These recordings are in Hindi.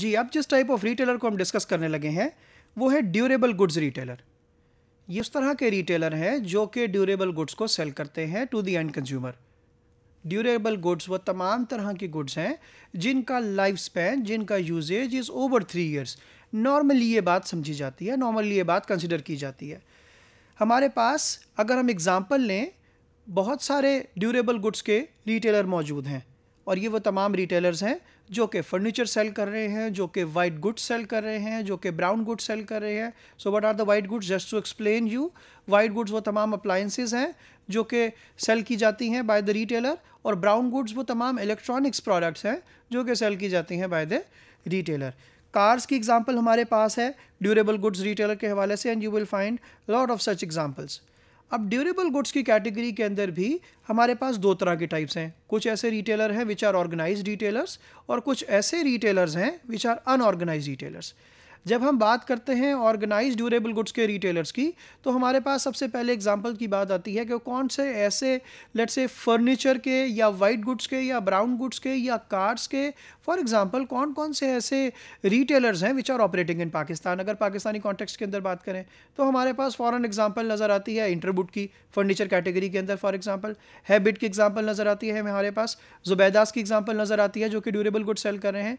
जी अब जिस टाइप ऑफ रिटेलर को हम डिस्कस करने लगे हैं वो है ड्यूरेबल गुड्स रिटेलर ये उस तरह के रिटेलर हैं जो कि ड्यूरेबल गुड्स को सेल करते हैं to the end consumer durable goods वो तमाम तरह के गुड्स हैं जिनका लाइफ स्पैन जिनका usage is over three years normally ये बात समझी जाती है नॉर्मली ये बात कंसिडर की जाती है हमारे पास अगर हम एग्ज़ाम्पल लें बहुत सारे ड्यूरेबल गुड्स के रिटेलर मौजूद हैं और ये वो तमाम रिटेलर्स हैं जो कि फर्नीचर सेल कर रहे हैं जो कि वाइट गुड्स सेल कर रहे हैं जो कि ब्राउन गुड्स सेल कर रहे हैं so what are the white goods just to explain you white goods वो तमाम अप्लाइंसेज हैं जो कि सेल की जाती हैं बाय द रिटेलर और ब्राउन गुड्स वो तमाम इलेक्ट्रॉनिक्स प्रोडक्ट्स हैं जो कि सेल की जाती हैं बाय द रिटेलर कार्स की एग्जाम्पल हमारे पास है ड्यूरेबल गुड्स रिटेलर के हवाले से and you will find lot of such examples अब ड्यूरेबल गुड्स की कैटेगरी के अंदर भी हमारे पास दो तरह के टाइप्स हैं कुछ ऐसे रिटेलर हैं विच आर ऑर्गेनाइज रिटेलर्स और कुछ ऐसे रिटेलर्स हैं विच आर अनऑर्गेनाइज रिटेलर्स जब हम बात करते हैं ऑर्गेनाइज ड्यूरेबल गुड्स के रिटेलर्स की तो हमारे पास सबसे पहले एग्जाम्पल की बात आती है कि कौन से ऐसे लेट से फर्नीचर के या वाइट गुड्स के या ब्राउन गुड्स के या कार्स के फॉर एग्जाम्पल कौन कौन से ऐसे रिटेलर्स हैं which are operating in Pakistan अगर पाकिस्तानी कॉन्टेक्स्ट के अंदर बात करें तो हमारे पास फॉरन एग्जाम्पल नज़र आती है इंटरबुट की फर्नीचर कैटेगरी के अंदर फॉर एग्जाम्पल हैबिट की एग्जाम्पल नज़र आती है हमारे पास जुबैदास की एग्जाम्पल नज़र आती है जो कि ड्यूरेबल गुड्स सेल कर रहे हैं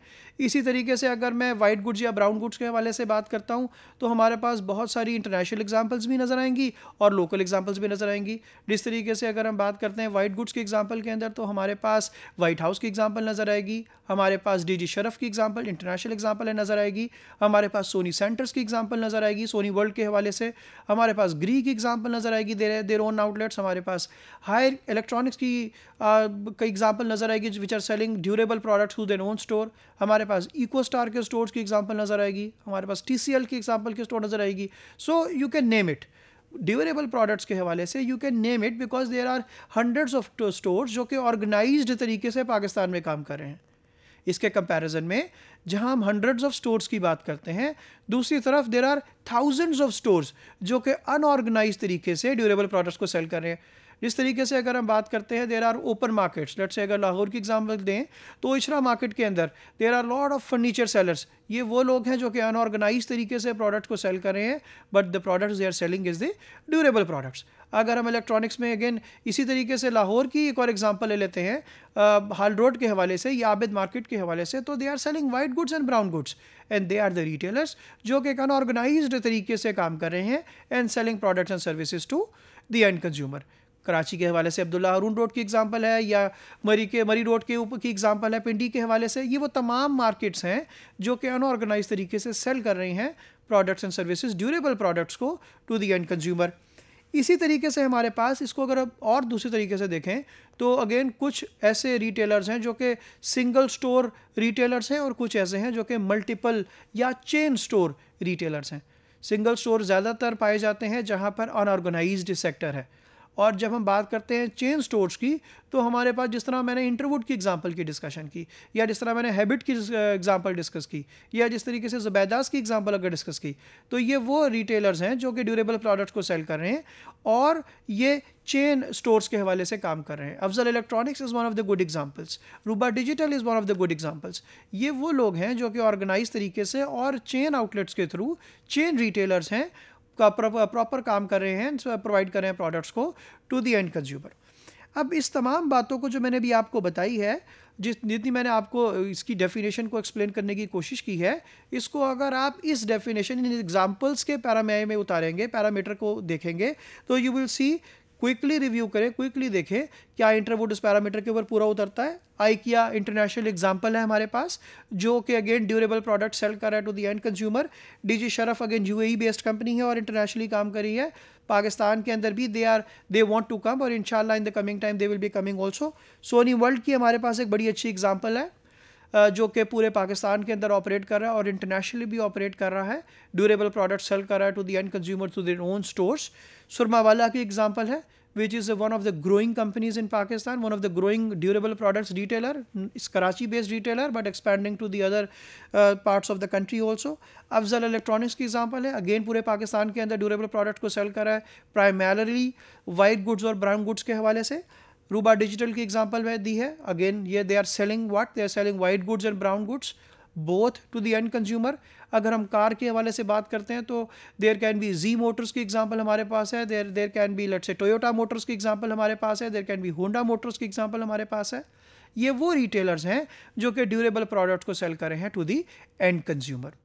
इसी तरीके से अगर मैं वाइट गुड्स या ब्राउन गुड्स के वाले से बात करता हूँ तो हमारे पास बहुत सारी इंटरनेशनल एग्जाम्पल्स भी नज़र आएंगी और लोकल एग्जाम्पल्स भी नज़र आएंगी जिस तरीके से अगर हम बात करते हैं वाइट गुड्स के एग्जाम्पल के अंदर तो हमारे पास वाइट हाउस की एग्जाम्पल नज़र आएगी हमारे पास डी शरफ की एग्जाम्पल इंटरनेशनल एग्जाम्पल है नज़र आएगी हमारे पास सोनी सेंटर्स की एग्जाम्पल नज़र आएगी सोनी वर्ल्ड के हवाले से हमारे पास ग्री की एग्जाम्पल नज़र आएगी देर देर ओन आउटलेट्स हमारे पास हायर इलेक्ट्रॉनिक्स की कई एग्जाम्पल नज़र आएगी which are selling durable products to their own store हमारे पास इको स्टार के स्टोर्स की एग्जाम्पल नज़र आएगी हमारे पास टी सी एल की एग्जाम्पल किस नजर आएगी so you can name it durable products के हवाले से you can name it because there are hundreds of store जो कि ऑर्गेनाइज तरीके से पाकिस्तान में काम कर रहे हैं इसके कंपेरिजन में जहाँ हम हंड्रेड्स ऑफ स्टोर्स की बात करते हैं दूसरी तरफ there are thousands of stores जो कि अनऑर्गेनाइज तरीके से ड्यूरेबल प्रोडक्ट्स को सेल कर रहे हैं इस तरीके से अगर हम बात करते हैं there are open markets let's say अगर लाहौर की एग्जाम्पल दें तो इशरा मार्केट के अंदर there are lot of furniture sellers ये वो लोग हैं जो कि अनऑर्गेनाइज तरीके से प्रोडक्ट को सेल कर रहे हैं but the products they are selling is the durable products अगर हम इलेक्ट्रॉनिक्स में अगेन इसी तरीके से लाहौर की एक और एग्जाम्पल ले लेते हैं हाल रोड के हवाले से या आबिद मार्केट के हवाले से तो they are selling white goods and brown goods and they are the retailers जो कि एक अनऑर्गेनाइज तरीके से काम कर रहे हैं and selling products and services to the end consumer Karachi के हवाले से अब्दुल्ला अरून रोड की एग्ज़ाम्पल है या मरी के मरी रोड के ऊपर की एग्ज़ाम्पल है पिंडी के हवाले से ये वो तमाम मार्केट्स हैं जो कि अनऑर्गेनाइज तरीके से सेल कर रही हैं products and services durable products को टू दी एंड कंज्यूमर इसी तरीके से हमारे पास इसको अगर अब और दूसरे तरीके से देखें तो अगेन कुछ ऐसे रिटेलर्स हैं जो कि सिंगल स्टोर रिटेलर्स हैं और कुछ ऐसे हैं जो कि मल्टीपल या चेन स्टोर रिटेलर्स हैं सिंगल स्टोर ज़्यादातर पाए जाते हैं जहाँ पर अनऑर्गेनाइज्ड सेक्टर है और जब हम बात करते हैं चेन स्टोर्स की तो हमारे पास जिस तरह मैंने इंटरवुड की एग्जांपल की डिस्कशन की या जिस तरह मैंने हैबिट की एग्जांपल डिस्कस की या जिस तरीके से जुबैदास की एग्जांपल अगर डिस्कस की तो ये वो रिटेलर्स हैं जो कि ड्यूरेबल प्रोडक्ट्स को सेल कर रहे हैं और ये चेन स्टोर्स के हवाले से काम कर रहे हैं Afzal electronics is one of the good examples Ruba digital is one of the good examples ये वो लोग हैं जो कि ऑर्गेनाइज तरीके से और चेन आउटलेट्स के थ्रू चेन रिटेलर्स हैं प्रॉपर काम कर रहे हैं प्रोवाइड कर रहे हैं प्रोडक्ट्स को टू द एंड कंज्यूमर अब इस तमाम बातों को जो मैंने भी आपको बताई है जिस जितनी मैंने आपको इसकी डेफिनेशन को एक्सप्लेन करने की कोशिश की है इसको अगर आप इस डेफिनेशन इन एग्जांपल्स के पैरामे में उतारेंगे पैरामीटर को देखेंगे तो you will see quickly review करें क्विकली देखें क्या इंटरवुड उस पैरामीटर के ऊपर पूरा उतरता है आई किया इंटरनेशनल एग्जाम्पल है हमारे पास जो कि अगेन ड्यूरेबल प्रोडक्ट सेल कर रहा है to the end consumer DG शरफ अगेन यू बेस्ड कंपनी है और इंटरनेशनली काम कर रही है पाकिस्तान के अंदर भी they are they want to come और in in the coming time they will be coming also Sony World की हमारे पास एक बड़ी अच्छी एग्जाम्पल है जो कि पूरे पाकिस्तान के अंदर ऑपरेट कर रहा है और इंटरनेशनली भी ऑपरेट कर रहा है ड्यूरेबल प्रोडक्ट सेल कर रहा है to the end consumer to their own stores Surmawala की एग्जांपल है which is one of the growing companies in Pakistan one of the growing durable products retailer is Karachi based retailer but expanding to the other parts of the country also Afzal electronics की एग्जाम्पल है अगेन पूरे पाकिस्तान के अंदर ड्यूरेबल प्रोडक्ट को सेल कर रहा है प्राइमरली वाइट गुड्स और ब्राउन गुड्स के हवाले से रूबा डिजिटल की एग्जाम्पल मैं दी है अगेन ये they are selling what they are selling white goods and brown goods both to the end consumer अगर हम कार के हवाले से बात करते हैं तो there can be G motors की एग्जाम्पल हमारे पास है देर देर कैन बी लट से टोयोटा मोटर्स की एग्जाम्पल हमारे पास है there can be Honda motors की एग्जाम्पल हमारे पास है ये वो रिटेलर्स हैं जो कि ड्यूरेबल प्रोडक्ट्स को सेल कर रहे हैं टू दी एंड कंज्यूमर